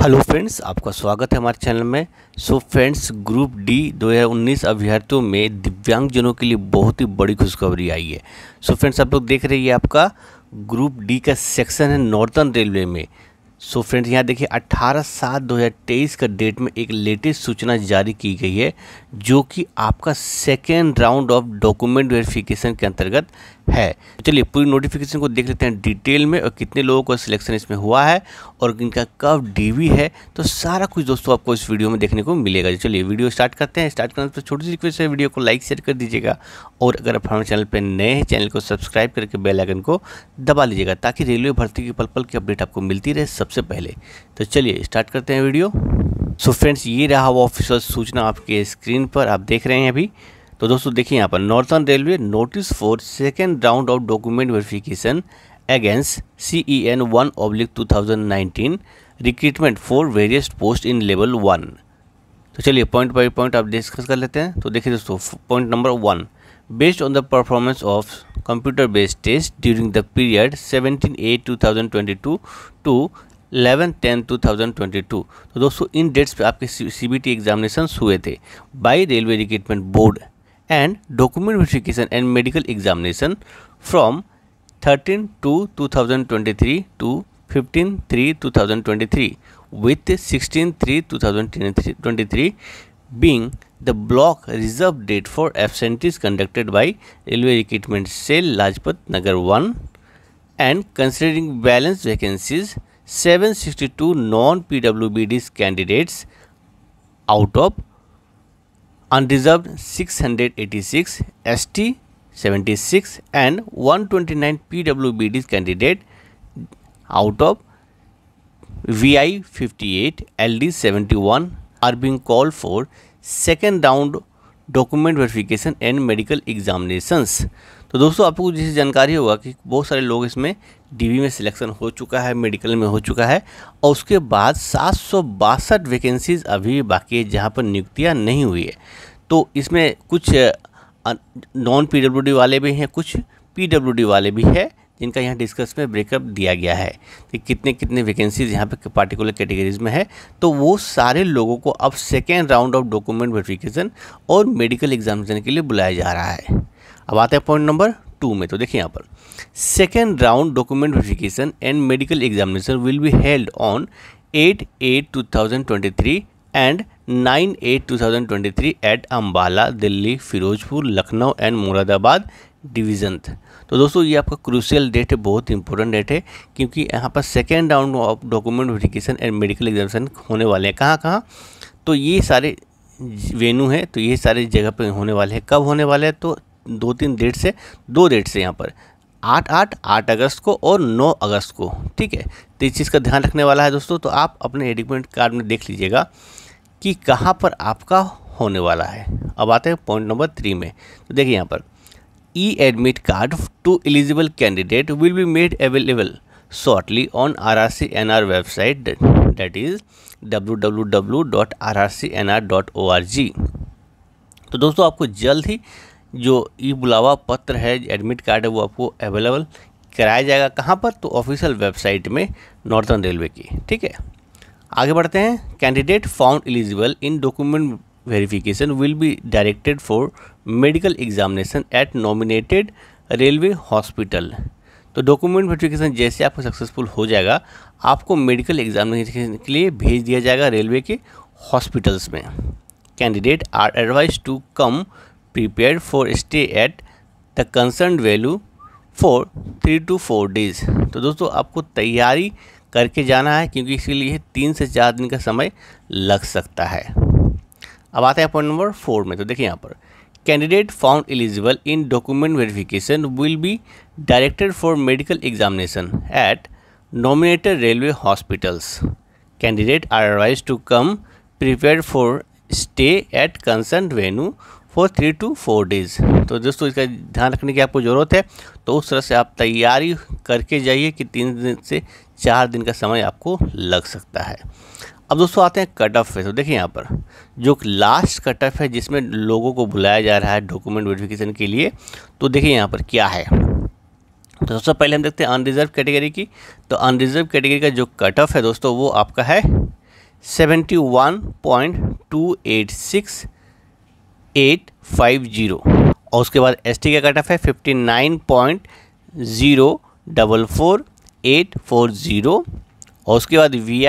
hello friends आपका स्वागत है हमारे चैनल में सो फ्रेंड्स ग्रुप डी 2019 अभ्यर्थियों में दिव्यांगजनों के लिए बहुत ही बड़ी खुशखबरी आई है सो so फ्रेंड्स आप लोग देख रहे हैं आपका ग्रुप डी का सेक्शन है नॉर्थन रेलवे में सो फ्रेंड्स यहाँ देखिए 18 सात 2023 का डेट में एक लेटेस्ट सूचना जारी की गई है जो कि आपका second round of document verification के अंतर्गत है चलिए पूरी नोटिफिकेशन को देख लेते हैं डिटेल में और कितने लोगों का सिलेक्शन इसमें हुआ है और इनका कब डीवी है तो सारा कुछ दोस्तों आपको इस वीडियो में देखने को मिलेगा चलिए वीडियो स्टार्ट करते हैं स्टार्ट करने से छोटी सी रिक्वेस्ट है वीडियो को लाइक शेयर कर दीजिएगा और अगर आप हमारे चैनल पर नए हैं चैनल को सब्सक्राइब करके बेलाइकन को दबा लीजिएगा ताकि रेलवे भर्ती की पल पल की अपडेट आपको मिलती रहे सबसे पहले तो चलिए स्टार्ट करते हैं वीडियो सो so फ्रेंड्स ये रहा वो ऑफिशियल सूचना आपके स्क्रीन पर आप देख रहे हैं अभी तो दोस्तों देखिए यहाँ पर northern railway notice for second round of document verification against C E N one oblique two thousand nineteen recruitment for various post in level one तो चलिए पॉइंट बाई पॉइंट आप डिस्कस कर लेते हैं तो देखिए दोस्तों point number one based on the performance of computer based test during the period seventeen eight two thousand twenty two to eleven ten two thousand twenty two तो दोस्तों इन dates पर आपके सी बी टी एग्जामिनेशन हुए थे by railway recruitment board and document verification and medical examination from 13 to 2023 to 15 3 2023 with 16 3 2023 being the block reserved date for absentees conducted by railway Equipment Sale, Lajpat Nagar 1 and considering balance vacancies 762 non-PWBDs candidates out of unreserved 686 ST 76 and 129 PWBD candidate out of VI 58 LD 71 are being called for second round document verification and medical examinations तो दोस्तों आपको जैसे जानकारी होगा कि बहुत सारे लोग इसमें डी में सिलेक्शन हो चुका है मेडिकल में हो चुका है और उसके बाद सात सौ बासठ वैकेंसीज अभी बाकी है जहाँ पर नियुक्तियाँ नहीं हुई है तो इसमें कुछ नॉन पीडब्ल्यूडी वाले भी हैं कुछ पीडब्ल्यूडी वाले भी हैं जिनका यहाँ डिस्कस में ब्रेकअप दिया गया है कि कितने कितने वैकेंसीज यहाँ पे पार्टिकुलर कैटेगरीज में है तो वो सारे लोगों को अब second round of document verification और मेडिकल एग्जामिनेशन के लिए बुलाया जा रहा है अब आता है पॉइंट नंबर टू में तो देखिए यहाँ पर second round document verification and medical examination will be held on eight eight two thousand twenty three and nine eight two thousand twenty three at Ambala Delhi Firozpur Lucknow and Moradabad division था तो दोस्तों ये आपका क्रूशियल डेट है बहुत इंपॉर्टेंट डेट है क्योंकि यहाँ पर second round of document verification and medical examination होने वाले हैं कहाँ कहाँ तो ये सारे वेन्यू हैं तो ये सारे जगह पर होने वाले हैं कब होने वाले हैं तो दो तीन डेट से दो डेट से यहाँ पर आठ आठ आठ अगस्त को और नौ अगस्त को ठीक है तो इस चीज़ का ध्यान रखने वाला है दोस्तों तो आप अपने एडमिट कार्ड में देख लीजिएगा कि कहाँ पर आपका होने वाला है अब आते हैं पॉइंट नंबर थ्री में तो देखिए यहाँ पर e admit card to eligible candidate will be made shortly on R R C N R website date is W W W dot R R C N R dot O R G तो दोस्तों आपको जल्द ही जो ई बुलावा पत्र है admit card है वो आपको अवेलेबल कराया जाएगा कहाँ पर तो ऑफिशियल वेबसाइट में नॉर्थन रेलवे की ठीक है आगे बढ़ते हैं candidate found eligible in document verification will be directed for medical examination at nominated railway hospital तो डॉक्यूमेंट वेरिफिकेशन जैसे आपको सक्सेसफुल हो जाएगा आपको मेडिकल एग्जामिनेशन के लिए भेज दिया जाएगा रेलवे के हॉस्पिटल्स में candidate are advise to come prepare for stay at the concern value for three to four days तो दोस्तों आपको तैयारी करके जाना है क्योंकि इसके लिए तीन से चार दिन का समय लग सकता है अब आते हैं पॉइंट नंबर फोर में तो देखिए यहाँ पर candidate found eligible in document verification will be directed for medical examination at nominated railway hospitals candidate are advise to come prepare for stay at concern venue for three to four days तो दोस्तों इसका ध्यान रखने की आपको ज़रूरत है तो उस तरह से आप तैयारी करके जाइए कि तीन दिन से चार दिन का समय आपको लग सकता है अब दोस्तों आते हैं कट ऑफ पे तो देखिए यहाँ पर जो लास्ट कट ऑफ है जिसमें लोगों को बुलाया जा रहा है डॉक्यूमेंट वेरिफिकेशन के लिए तो देखिए यहाँ पर क्या है तो सबसे पहले हम देखते हैं अनरिजर्व कैटेगरी की तो अनरिजर्व कैटेगरी का जो कट ऑफ है दोस्तों वो आपका है seventy one point two eight six eight five zero और उसके बाद एस का कट ऑफ है fifty nine point zero double four eight four zero और उसके बाद वी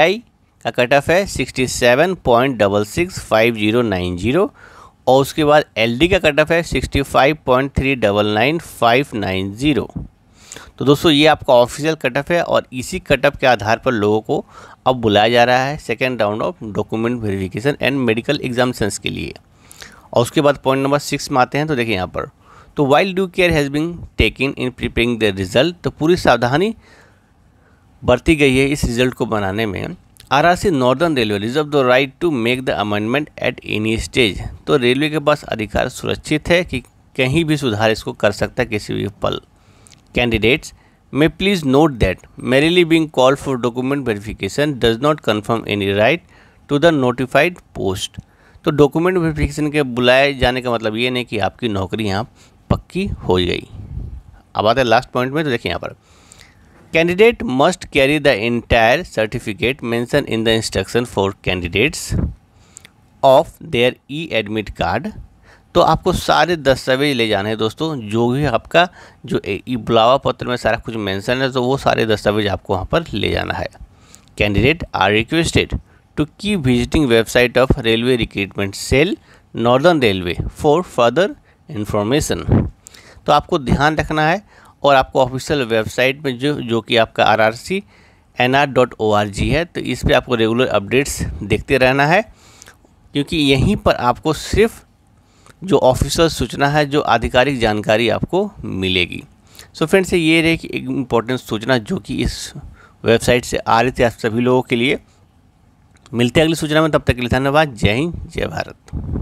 का कट ऑफ है sixty seven point double six five zero nine zero और उसके बाद एलडी का कट ऑफ है sixty five point three double nine five nine zero तो दोस्तों ये आपका ऑफिशियल कटअप है और इसी कटअप के आधार पर लोगों को अब बुलाया जा रहा है second round of document verification and medical examinations के लिए और उसके बाद पॉइंट नंबर सिक्स में आते हैं तो देखिए यहाँ पर तो while due care has been taken in preparing the result तो पूरी सावधानी बरती गई है इस रिजल्ट को बनाने में RRC northern railway reserve the right to make the amendment at any stage तो रेलवे के पास अधिकार सुरक्षित है कि कहीं भी सुधार इसको कर सकता है किसी भी पल candidates may please note that merely being call for document verification does not confirm any right to the notified post तो डॉक्यूमेंट वेरिफिकेशन के बुलाए जाने का मतलब ये नहीं कि आपकी नौकरी यहाँ पक्की हो गई अब आते हैं लास्ट पॉइंट में तो देखिए यहाँ पर candidate must carry the entire certificate mention in the instruction for candidates of their e admit card तो आपको सारे दस्तावेज ले जाने हैं दोस्तों जो भी आपका जो ई बुलावा पत्र में सारा कुछ मेंशन है तो वो सारे दस्तावेज आपको वहाँ पर ले जाना है कैंडिडेट आर रिक्वेस्टेड टू की visiting website of railway recruitment cell northern railway for further information तो आपको ध्यान रखना है और आपको ऑफिशियल वेबसाइट में जो जो कि आपका R R C N R dot O R G है तो इस पर आपको रेगुलर अपडेट्स देखते रहना है क्योंकि यहीं पर आपको सिर्फ जो ऑफिशियल सूचना है जो आधिकारिक जानकारी आपको मिलेगी सो so फ्रेंड्स ये रहे कि एक इम्पोर्टेंट सूचना जो कि इस वेबसाइट से आ रही थी आप सभी लोगों के लिए मिलते हैं अगली सूचना में तब तक के लिए धन्यवाद जय हिंद जय भारत